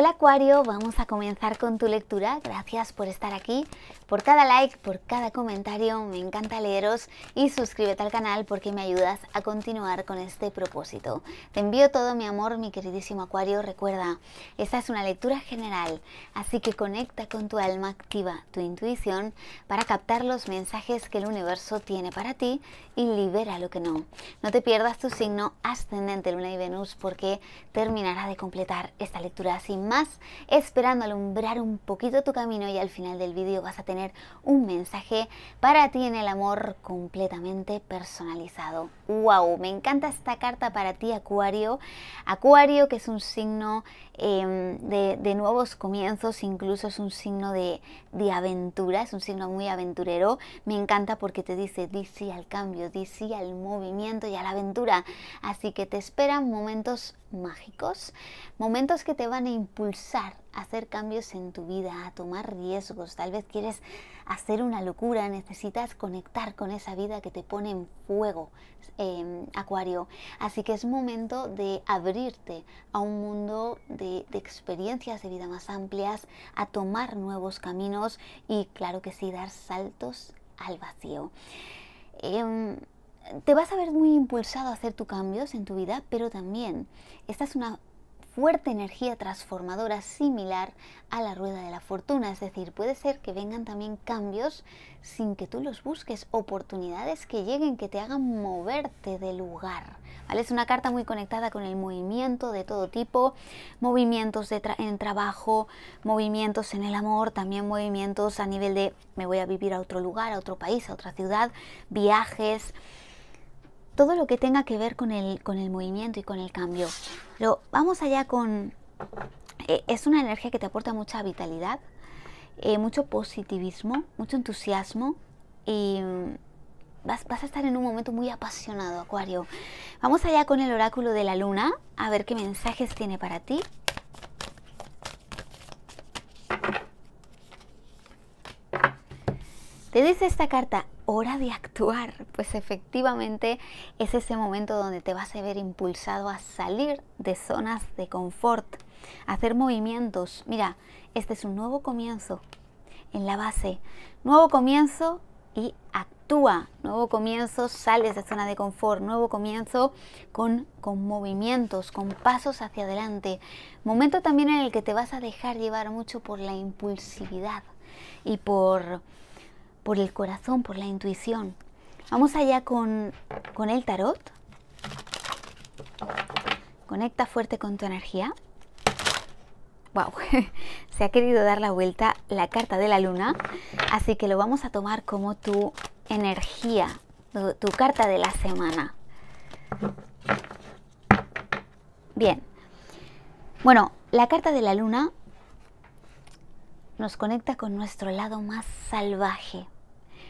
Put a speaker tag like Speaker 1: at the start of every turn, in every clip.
Speaker 1: Hola Acuario, vamos a comenzar con tu lectura. Gracias por estar aquí, por cada like, por cada comentario. Me encanta leeros y suscríbete al canal porque me ayudas a continuar con este propósito. Te envío todo mi amor, mi queridísimo Acuario. Recuerda, esta es una lectura general, así que conecta con tu alma, activa tu intuición para captar los mensajes que el universo tiene para ti y libera lo que no. No te pierdas tu signo ascendente Luna y Venus porque terminará de completar esta lectura sin esperando alumbrar un poquito tu camino y al final del vídeo vas a tener un mensaje para ti en el amor completamente personalizado. ¡Wow! Me encanta esta carta para ti, Acuario. Acuario, que es un signo em, de, nuevos comienzos, incluso es un signo de, de aventura, es un signo muy aventurero. Me encanta porque te dice, dice al cambio, dice al movimiento y a la aventura. Así que te esperan momentos mágicos, momentos que te van a impulsar a hacer cambios en tu vida, a tomar riesgos, tal vez quieres hacer una locura, necesitas conectar con esa vida que te pone en fuego, em, Acuario. Así que es momento de abrirte a un mundo de, experiencias de vida más amplias, a tomar nuevos caminos y claro que sí, dar saltos al vacío. Em, te vas a ver muy impulsado a hacer tus cambios en tu vida, pero también esta es una fuerte energía transformadora similar a la rueda de la fortuna, es decir, puede ser que vengan también cambios sin que tú los busques, oportunidades que lleguen, que te hagan moverte de lugar. ¿Vale? Es una carta muy conectada con el movimiento de todo tipo, movimientos en trabajo, movimientos en el amor, también movimientos a nivel de me voy a vivir a otro lugar, a otro país, a otra ciudad, viajes, todo lo que tenga que ver con el, con el movimiento y con el cambio. Pero vamos allá con... Eh, es una energía que te aporta mucha vitalidad, eh, mucho positivismo, mucho entusiasmo y mm, vas, vas a estar en un momento muy apasionado, Acuario. Vamos allá con el oráculo de la luna, a ver qué mensajes tiene para ti. Te dice esta carta, hora de actuar. Pues efectivamente es ese momento donde te vas a ver impulsado a salir de zonas de confort, a hacer movimientos. Mira, este es un nuevo comienzo en la base. Nuevo comienzo y actúa. Nuevo comienzo, sales de zona de confort. Nuevo comienzo con, con movimientos, con pasos hacia adelante. Momento también en el que te vas a dejar llevar mucho por la impulsividad y por por el corazón, por la intuición. Vamos allá con, con el tarot. Conecta fuerte con tu energía. ¡Wow! Se ha querido dar la vuelta la carta de la luna, así que lo vamos a tomar como tu energía, tu carta de la semana. Bien. Bueno, la carta de la luna nos conecta con nuestro lado más salvaje.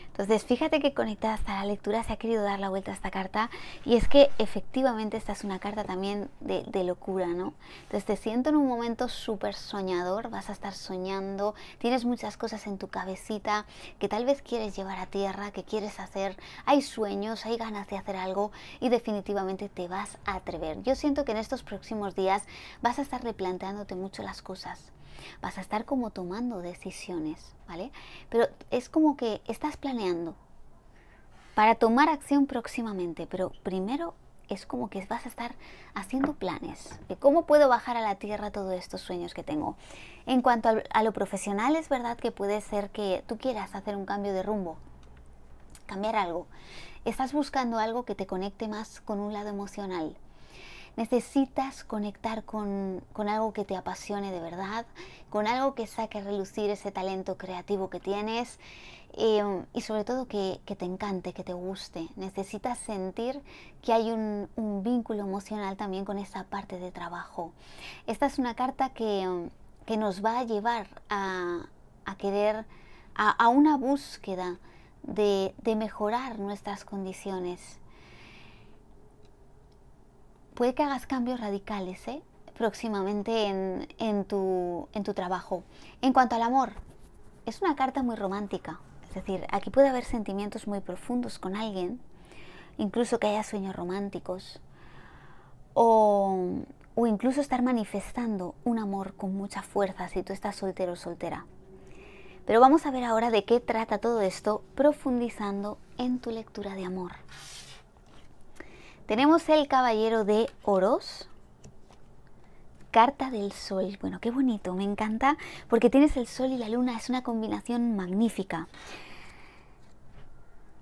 Speaker 1: Entonces, fíjate que conectada hasta la lectura se ha querido dar la vuelta a esta carta y es que efectivamente esta es una carta también de, de locura, ¿no? Entonces te siento en un momento súper soñador, vas a estar soñando, tienes muchas cosas en tu cabecita que tal vez quieres llevar a tierra, que quieres hacer, hay sueños, hay ganas de hacer algo y definitivamente te vas a atrever. Yo siento que en estos próximos días vas a estar replanteándote mucho las cosas vas a estar como tomando decisiones, ¿vale? Pero es como que estás planeando para tomar acción próximamente, pero primero es como que vas a estar haciendo planes de cómo puedo bajar a la tierra todos estos sueños que tengo. En cuanto a, a lo profesional, es verdad que puede ser que tú quieras hacer un cambio de rumbo, cambiar algo. Estás buscando algo que te conecte más con un lado emocional necesitas conectar con, algo que te apasione de verdad, con algo que saque a relucir ese talento creativo que tienes eh, y sobre todo que, te encante, que te guste. Necesitas sentir que hay un, vínculo emocional también con esa parte de trabajo. Esta es una carta que, nos va a llevar a, querer, a, una búsqueda de, de mejorar nuestras condiciones puede que hagas cambios radicales ¿eh? próximamente en, en, tu, en tu trabajo. En cuanto al amor, es una carta muy romántica. Es decir, aquí puede haber sentimientos muy profundos con alguien, incluso que haya sueños románticos, o, o incluso estar manifestando un amor con mucha fuerza si tú estás soltero o soltera. Pero vamos a ver ahora de qué trata todo esto profundizando en tu lectura de amor. Tenemos el Caballero de Oros. Carta del Sol. Bueno, qué bonito, me encanta porque tienes el Sol y la Luna, es una combinación magnífica.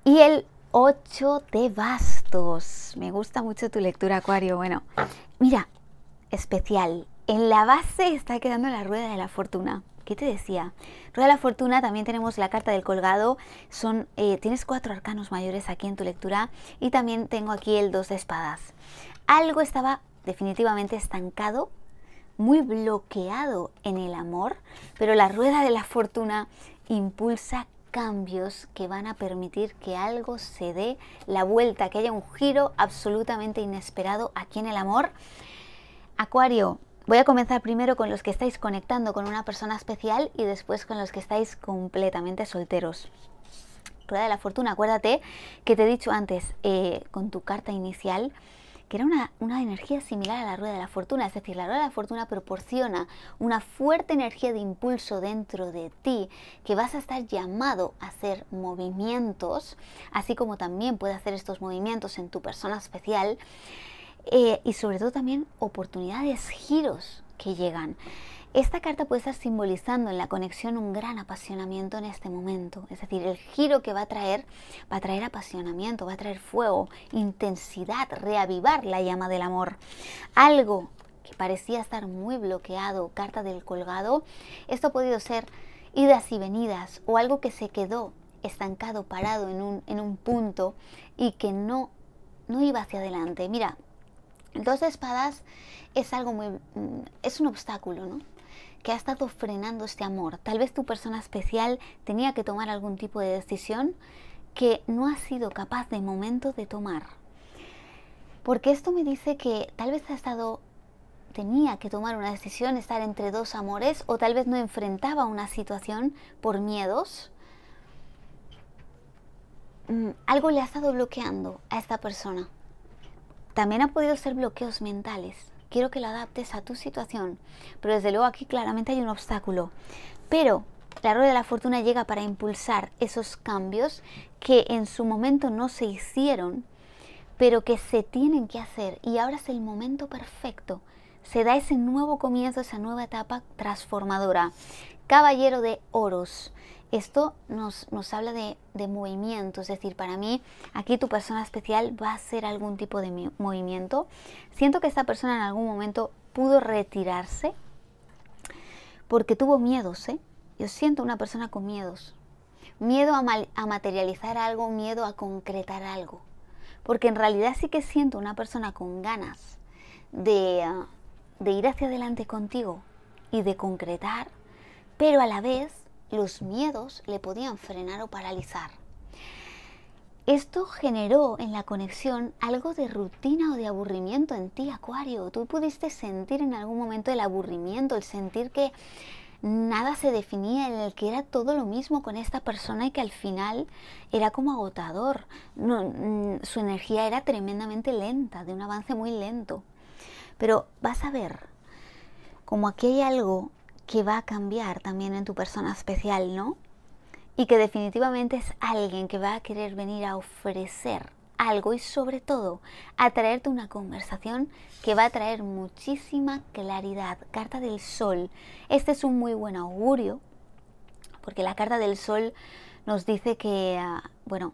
Speaker 1: Y el 8 de bastos. Me gusta mucho tu lectura, Acuario. Bueno, mira, especial. En la base está quedando la rueda de la fortuna. ¿Qué te decía? Rueda de la Fortuna, también tenemos la carta del colgado. Son, eh, tienes cuatro arcanos mayores aquí en tu lectura y también tengo aquí el dos de espadas. Algo estaba definitivamente estancado, muy bloqueado en el amor, pero la rueda de la fortuna impulsa cambios que van a permitir que algo se dé la vuelta, que haya un giro absolutamente inesperado aquí en el amor. Acuario, Voy a comenzar primero con los que estáis conectando con una persona especial y después con los que estáis completamente solteros. Rueda de la fortuna, acuérdate que te he dicho antes eh, con tu carta inicial que era una, una, energía similar a la rueda de la fortuna, es decir, la rueda de la fortuna proporciona una fuerte energía de impulso dentro de ti que vas a estar llamado a hacer movimientos, así como también puede hacer estos movimientos en tu persona especial eh, y sobre todo también oportunidades, giros que llegan. Esta carta puede estar simbolizando en la conexión un gran apasionamiento en este momento. Es decir, el giro que va a traer va a traer apasionamiento, va a traer fuego, intensidad, reavivar la llama del amor. Algo que parecía estar muy bloqueado, carta del colgado, esto ha podido ser idas y venidas o algo que se quedó estancado, parado en un, en un punto y que no, no iba hacia adelante. Mira, Dos espadas es algo muy... Mm, es un obstáculo, ¿no? que ha estado frenando este amor. Tal vez tu persona especial tenía que tomar algún tipo de decisión que no ha sido capaz de momento de tomar. Porque esto me dice que tal vez ha estado tenía que tomar una decisión, estar entre dos amores o tal vez no enfrentaba una situación por miedos. Mm, algo le ha estado bloqueando a esta persona. También ha podido ser bloqueos mentales. Quiero que lo adaptes a tu situación. Pero desde luego aquí claramente hay un obstáculo. Pero la rueda de la fortuna llega para impulsar esos cambios que en su momento no se hicieron, pero que se tienen que hacer. Y ahora es el momento perfecto. Se da ese nuevo comienzo, esa nueva etapa transformadora. Caballero de Oros esto nos, habla de, de, movimiento, es decir, para mí aquí tu persona especial va a hacer algún tipo de movimiento. Siento que esta persona en algún momento pudo retirarse porque tuvo miedos, ¿eh? Yo siento una persona con miedos. Miedo a, materializar algo, miedo a concretar algo. Porque en realidad sí que siento una persona con ganas de, ah, de ir hacia adelante contigo y de concretar, pero a la vez los miedos le podían frenar o paralizar. Esto generó en la conexión algo de rutina o de aburrimiento en ti, Acuario. Tú pudiste sentir en algún momento el aburrimiento, el sentir que nada se definía, en el que era todo lo mismo con esta persona y que al final era como agotador. Mm, su energía era tremendamente lenta, de un avance muy lento. Pero vas a ver, como aquí hay algo que va a cambiar también en tu persona especial, ¿no? Y que definitivamente es alguien que va a querer venir a ofrecer algo y sobre todo a traerte una conversación que va a traer muchísima claridad. Carta del Sol. Este es un muy buen augurio porque la carta del Sol nos dice que, ah, bueno,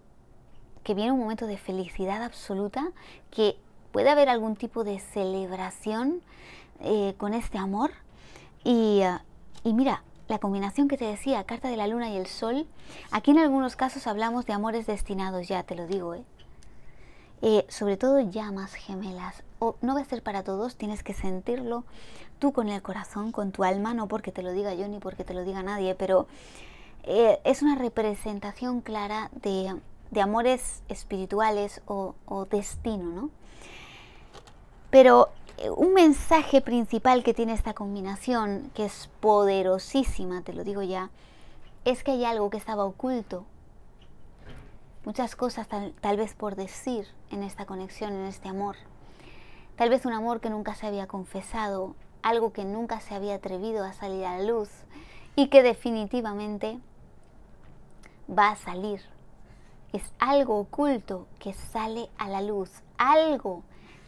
Speaker 1: que viene un momento de felicidad absoluta, que puede haber algún tipo de celebración eh, con este amor y, mira, la combinación que te decía, carta de la luna y el sol, aquí en algunos casos hablamos de amores destinados ya, te lo digo, ¿eh? eh sobre todo llamas gemelas. O no va a ser para todos, tienes que sentirlo tú con el corazón, con tu alma, no porque te lo diga yo ni porque te lo diga nadie, pero eh, es una representación clara de, amores espirituales o, destino, ¿no? Pero un mensaje principal que tiene esta combinación, que es poderosísima, te lo digo ya, es que hay algo que estaba oculto. Muchas cosas tal, vez por decir en esta conexión, en este amor. Tal vez un amor que nunca se había confesado, algo que nunca se había atrevido a salir a la luz y que definitivamente va a salir. Es algo oculto que sale a la luz, algo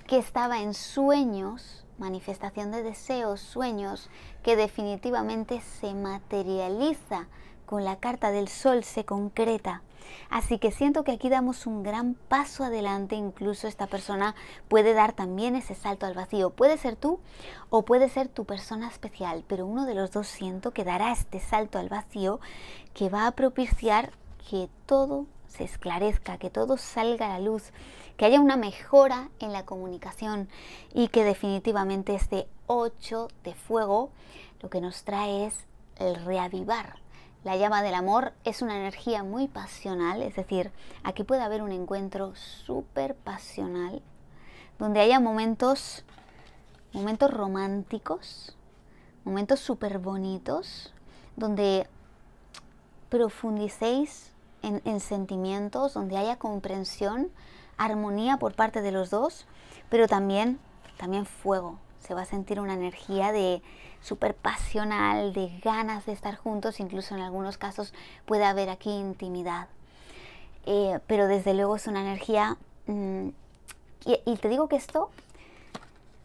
Speaker 1: que estaba en sueños, manifestación de deseos, sueños, que definitivamente se materializa con la carta del sol, se concreta. Así que siento que aquí damos un gran paso adelante, incluso esta persona puede dar también ese salto al vacío. Puede ser tú o puede ser tu persona especial, pero uno de los dos siento que dará este salto al vacío que va a propiciar que todo se esclarezca, que todo salga a la luz, que haya una mejora en la comunicación y que definitivamente este 8 de fuego lo que nos trae es el reavivar. La llama del amor es una energía muy pasional, es decir, aquí puede haber un encuentro súper pasional, donde haya momentos, momentos románticos, momentos súper bonitos, donde profundicéis en, sentimientos, donde haya comprensión, armonía por parte de los dos, pero también, también fuego. Se va a sentir una energía de súper pasional, de ganas de estar juntos, incluso en algunos casos puede haber aquí intimidad. Eh, pero desde luego es una energía... Mm, y te digo que esto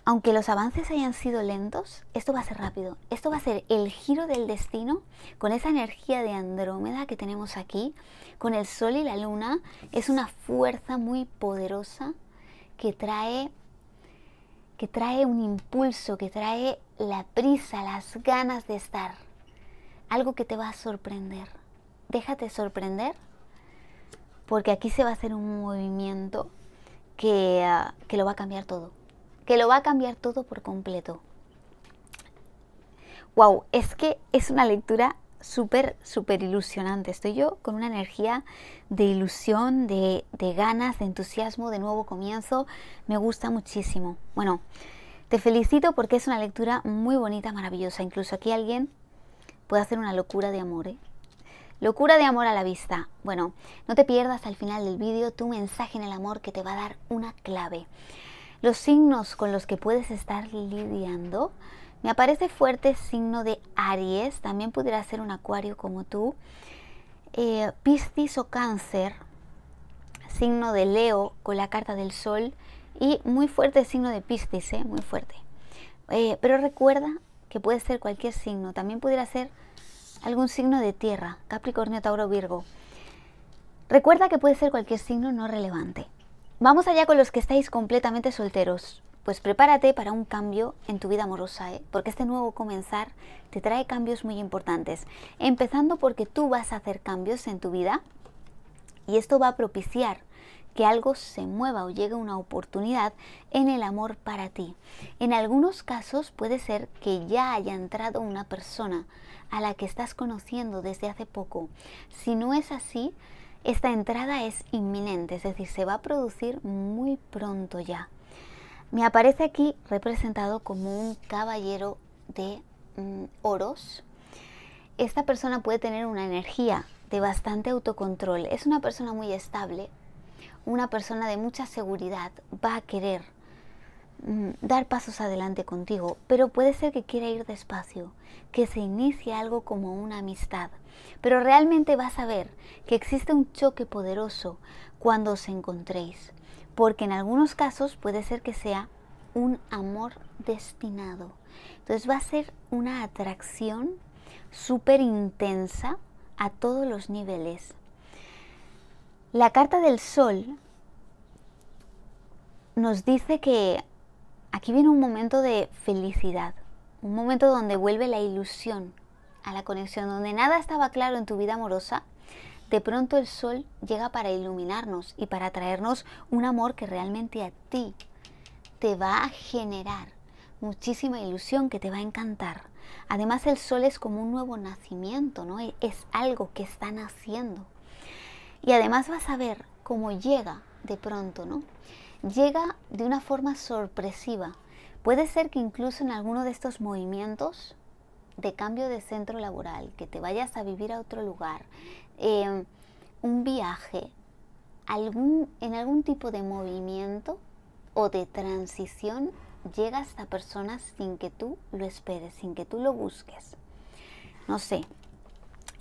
Speaker 1: aunque los avances hayan sido lentos, esto va a ser rápido. Esto va a ser el giro del destino con esa energía de Andrómeda que tenemos aquí, con el Sol y la Luna. Es una fuerza muy poderosa que trae, que trae un impulso, que trae la prisa, las ganas de estar. Algo que te va a sorprender. Déjate sorprender, porque aquí se va a hacer un movimiento que, ah, que lo va a cambiar todo que lo va a cambiar todo por completo. ¡Wow! Es que es una lectura súper, súper ilusionante. Estoy yo con una energía de ilusión, de, ganas, de entusiasmo, de nuevo comienzo. Me gusta muchísimo. Bueno, te felicito porque es una lectura muy bonita, maravillosa. Incluso aquí alguien puede hacer una locura de amor. ¿eh? Locura de amor a la vista. Bueno, no te pierdas al final del vídeo tu mensaje en el amor que te va a dar una clave. Los signos con los que puedes estar lidiando. Me aparece fuerte signo de Aries, también pudiera ser un acuario como tú. Eh, Piscis o Cáncer, signo de Leo con la carta del Sol y muy fuerte signo de Piscis, eh, muy fuerte. Eh, pero recuerda que puede ser cualquier signo, también pudiera ser algún signo de tierra, Capricornio, Tauro, Virgo. Recuerda que puede ser cualquier signo no relevante. Vamos allá con los que estáis completamente solteros. Pues prepárate para un cambio en tu vida amorosa, ¿eh? porque este nuevo comenzar te trae cambios muy importantes. Empezando porque tú vas a hacer cambios en tu vida y esto va a propiciar que algo se mueva o llegue una oportunidad en el amor para ti. En algunos casos puede ser que ya haya entrado una persona a la que estás conociendo desde hace poco. Si no es así, esta entrada es inminente, es decir, se va a producir muy pronto ya. Me aparece aquí representado como un caballero de mm, oros. Esta persona puede tener una energía de bastante autocontrol. Es una persona muy estable, una persona de mucha seguridad. Va a querer Mm, dar pasos adelante contigo, pero puede ser que quiera ir despacio, que se inicie algo como una amistad, pero realmente vas a ver que existe un choque poderoso cuando os encontréis, porque en algunos casos puede ser que sea un amor destinado. Entonces va a ser una atracción súper intensa a todos los niveles. La carta del sol nos dice que Aquí viene un momento de felicidad, un momento donde vuelve la ilusión a la conexión, donde nada estaba claro en tu vida amorosa, de pronto el sol llega para iluminarnos y para traernos un amor que realmente a ti te va a generar muchísima ilusión que te va a encantar. Además el sol es como un nuevo nacimiento, ¿no? E-, es algo que está naciendo. Y además vas a ver cómo llega de pronto, ¿no? llega de una forma sorpresiva. Puede ser que incluso en alguno de estos movimientos de cambio de centro laboral, que te vayas a vivir a otro lugar, em, un viaje, en algún tipo de movimiento o de transición, llega esta persona sin que tú lo esperes, sin que tú lo busques. No sé,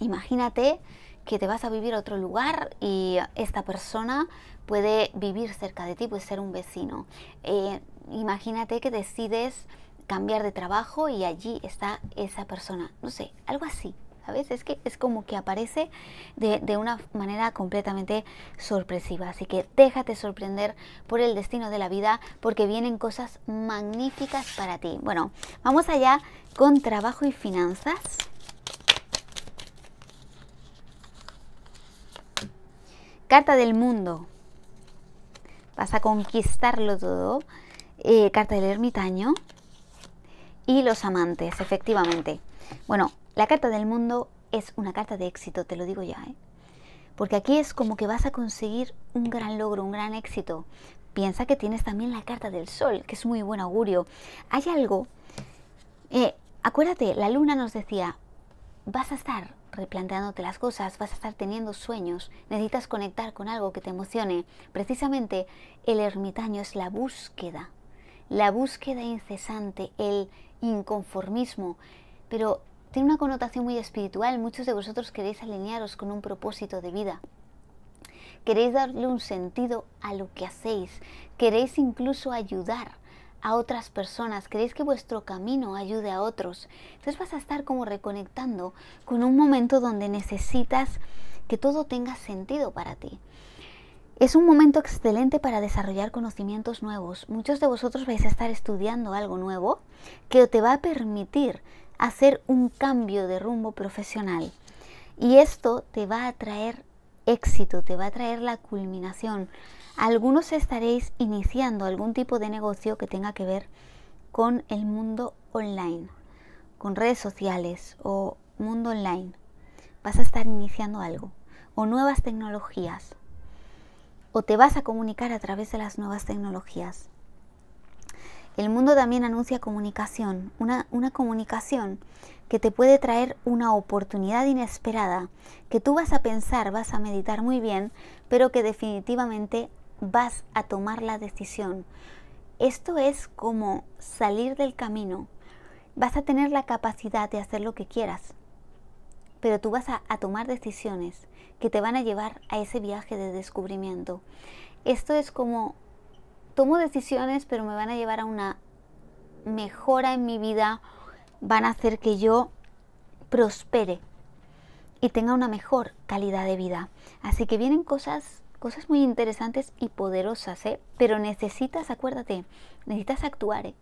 Speaker 1: imagínate que te vas a vivir a otro lugar y esta persona puede vivir cerca de ti, puede ser un vecino. Eh, imagínate que decides cambiar de trabajo y allí está esa persona, no sé, algo así, ¿sabes? Es que es como que aparece de, una manera completamente sorpresiva. Así que déjate sorprender por el destino de la vida porque vienen cosas magníficas para ti. Bueno, vamos allá con trabajo y finanzas. Carta del mundo vas a conquistarlo todo. Eh, carta del ermitaño y los amantes, efectivamente. Bueno, la carta del mundo es una carta de éxito, te lo digo ya, ¿eh? porque aquí es como que vas a conseguir un gran logro, un gran éxito. Piensa que tienes también la carta del sol, que es muy buen augurio. Hay algo, eh, acuérdate, la luna nos decía, vas a estar replanteándote las cosas, vas a estar teniendo sueños, necesitas conectar con algo que te emocione. Precisamente el ermitaño es la búsqueda, la búsqueda incesante, el inconformismo, pero tiene una connotación muy espiritual. Muchos de vosotros queréis alinearos con un propósito de vida. Queréis darle un sentido a lo que hacéis. Queréis incluso ayudar a otras personas, queréis que vuestro camino ayude a otros. Entonces vas a estar como reconectando con un momento donde necesitas que todo tenga sentido para ti. Es un momento excelente para desarrollar conocimientos nuevos. Muchos de vosotros vais a estar estudiando algo nuevo que te va a permitir hacer un cambio de rumbo profesional. Y esto te va a traer éxito, te va a traer la culminación algunos estaréis iniciando algún tipo de negocio que tenga que ver con el mundo online, con redes sociales o mundo online. Vas a estar iniciando algo o nuevas tecnologías o te vas a comunicar a través de las nuevas tecnologías. El mundo también anuncia comunicación, una, comunicación que te puede traer una oportunidad inesperada, que tú vas a pensar, vas a meditar muy bien, pero que definitivamente vas a tomar la decisión. Esto es como salir del camino. Vas a tener la capacidad de hacer lo que quieras, pero tú vas a, tomar decisiones que te van a llevar a ese viaje de descubrimiento. Esto es como tomo decisiones, pero me van a llevar a una mejora en mi vida, van a hacer que yo prospere y tenga una mejor calidad de vida. Así que vienen cosas cosas muy interesantes y poderosas, ¿eh? pero necesitas, acuérdate, necesitas actuar. ¿eh?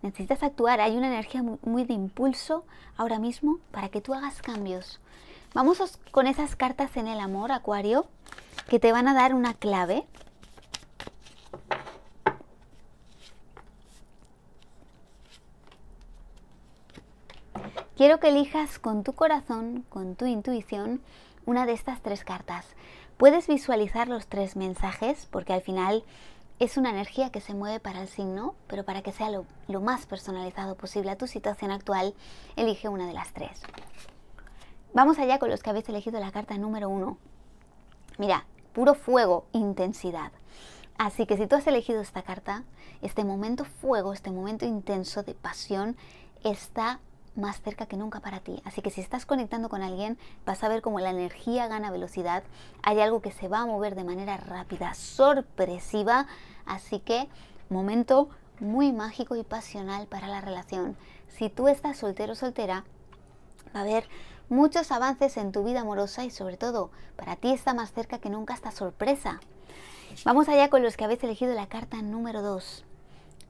Speaker 1: Necesitas actuar, hay una energía muy de impulso ahora mismo para que tú hagas cambios. Vamos con esas cartas en el amor, Acuario, que te van a dar una clave. Quiero que elijas con tu corazón, con tu intuición, una de estas tres cartas. Puedes visualizar los tres mensajes porque al final es una energía que se mueve para el signo, pero para que sea lo, más personalizado posible a tu situación actual, elige una de las tres. Vamos allá con los que habéis elegido la carta número uno. Mira, puro fuego, intensidad. Así que si tú has elegido esta carta, este momento fuego, este momento intenso de pasión, está más cerca que nunca para ti. Así que si estás conectando con alguien, vas a ver cómo la energía gana velocidad. Hay algo que se va a mover de manera rápida, sorpresiva. Así que momento muy mágico y pasional para la relación. Si tú estás soltero o soltera, va a haber muchos avances en tu vida amorosa y sobre todo, para ti está más cerca que nunca esta sorpresa. Vamos allá con los que habéis elegido la carta número 2.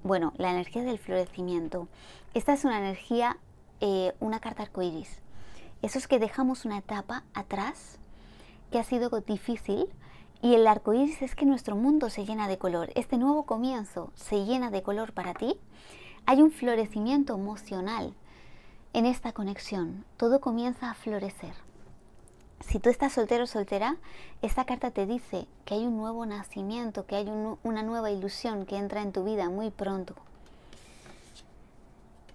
Speaker 1: Bueno, la energía del florecimiento. Esta es una energía eh, una carta arcoíris. Eso es que dejamos una etapa atrás que ha sido difícil y el arcoíris es que nuestro mundo se llena de color. Este nuevo comienzo se llena de color para ti. Hay un florecimiento emocional en esta conexión. Todo comienza a florecer. Si tú estás soltero o soltera, esta carta te dice que hay un nuevo nacimiento, que hay una nueva ilusión que entra en tu vida muy pronto.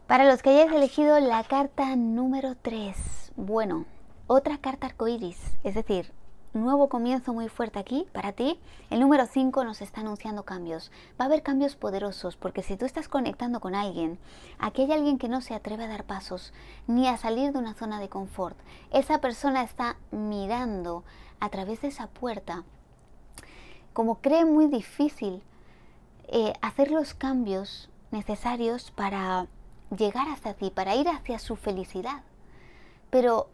Speaker 1: Para los que hayáis elegido la carta número 3, bueno, otra carta arcoíris, es decir, nuevo comienzo muy fuerte aquí para ti. El número 5 nos está anunciando cambios. Va a haber cambios poderosos porque si tú estás conectando con alguien, aquí hay alguien que no se atreve a dar pasos ni a salir de una zona de confort. Esa persona está mirando a través de esa puerta. Como cree muy difícil eh, hacer los cambios necesarios para llegar hacia ti, para ir hacia su felicidad. Pero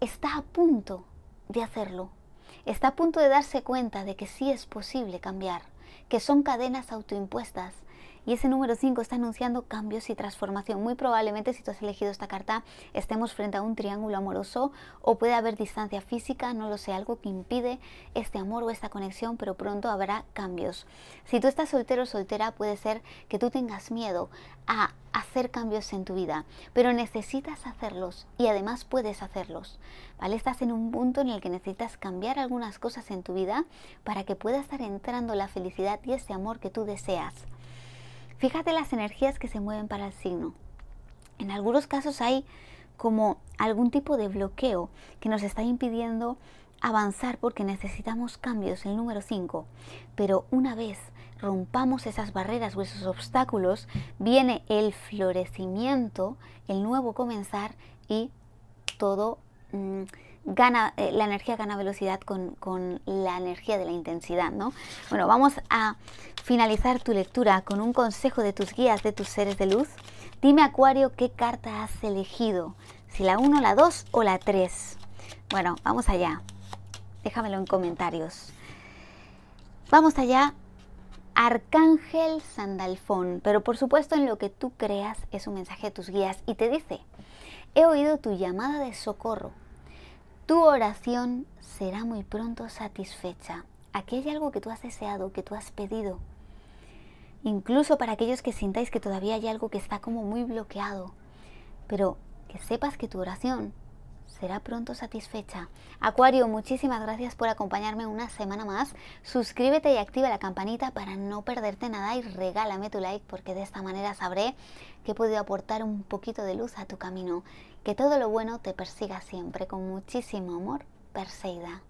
Speaker 1: está a punto de hacerlo. Está a punto de darse cuenta de que sí es posible cambiar, que son cadenas autoimpuestas y ese número 5 está anunciando cambios y transformación. Muy probablemente si tú has elegido esta carta estemos frente a un triángulo amoroso o puede haber distancia física, no lo sé, algo que impide este amor o esta conexión, pero pronto habrá cambios. Si tú estás soltero o soltera puede ser que tú tengas miedo a hacer cambios en tu vida, pero necesitas hacerlos y además puedes hacerlos. ¿vale? Estás en un punto en el que necesitas cambiar algunas cosas en tu vida para que pueda estar entrando la felicidad y ese amor que tú deseas. Fíjate las energías que se mueven para el signo. En algunos casos hay como algún tipo de bloqueo que nos está impidiendo avanzar porque necesitamos cambios, el número 5. Pero una vez rompamos esas barreras o esos obstáculos, viene el florecimiento, el nuevo comenzar y todo... Mm, gana, eh, la energía gana velocidad con, con, la energía de la intensidad, ¿no? Bueno, vamos a finalizar tu lectura con un consejo de tus guías, de tus seres de luz. Dime, Acuario, qué carta has elegido, si la 1, la 2 o la 3. Bueno, vamos allá. Déjamelo en comentarios. Vamos allá. Arcángel Sandalfón, pero por supuesto en lo que tú creas es un mensaje de tus guías y te dice, he oído tu llamada de socorro, tu oración será muy pronto satisfecha. Aquí hay algo que tú has deseado, que tú has pedido. Incluso para aquellos que sintáis que todavía hay algo que está como muy bloqueado. Pero que sepas que tu oración será pronto satisfecha. Acuario, muchísimas gracias por acompañarme una semana más. Suscríbete y activa la campanita para no perderte nada y regálame tu like porque de esta manera sabré que he podido aportar un poquito de luz a tu camino. Que todo lo bueno te persiga siempre con muchísimo amor, Perseida.